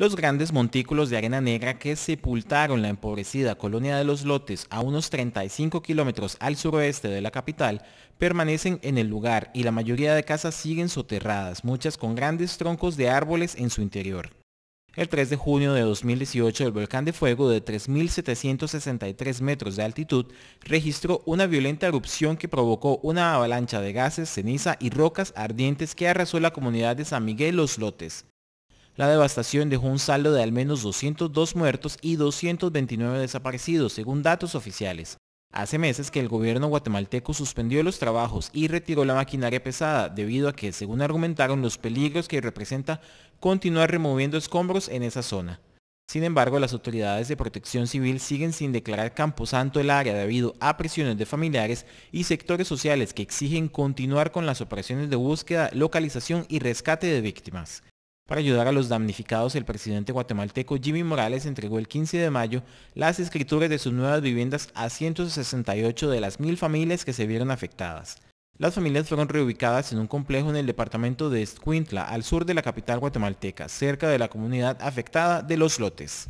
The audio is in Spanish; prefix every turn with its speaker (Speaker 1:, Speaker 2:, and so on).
Speaker 1: los grandes montículos de arena negra que sepultaron la empobrecida colonia de los lotes a unos 35 kilómetros al suroeste de la capital permanecen en el lugar y la mayoría de casas siguen soterradas, muchas con grandes troncos de árboles en su interior. El 3 de junio de 2018, el volcán de fuego de 3.763 metros de altitud registró una violenta erupción que provocó una avalancha de gases, ceniza y rocas ardientes que arrasó la comunidad de San Miguel Los Lotes. La devastación dejó un saldo de al menos 202 muertos y 229 desaparecidos, según datos oficiales. Hace meses que el gobierno guatemalteco suspendió los trabajos y retiró la maquinaria pesada debido a que, según argumentaron, los peligros que representa continuar removiendo escombros en esa zona. Sin embargo, las autoridades de protección civil siguen sin declarar Camposanto el área debido a presiones de familiares y sectores sociales que exigen continuar con las operaciones de búsqueda, localización y rescate de víctimas. Para ayudar a los damnificados, el presidente guatemalteco Jimmy Morales entregó el 15 de mayo las escrituras de sus nuevas viviendas a 168 de las mil familias que se vieron afectadas. Las familias fueron reubicadas en un complejo en el departamento de Escuintla, al sur de la capital guatemalteca, cerca de la comunidad afectada de Los Lotes.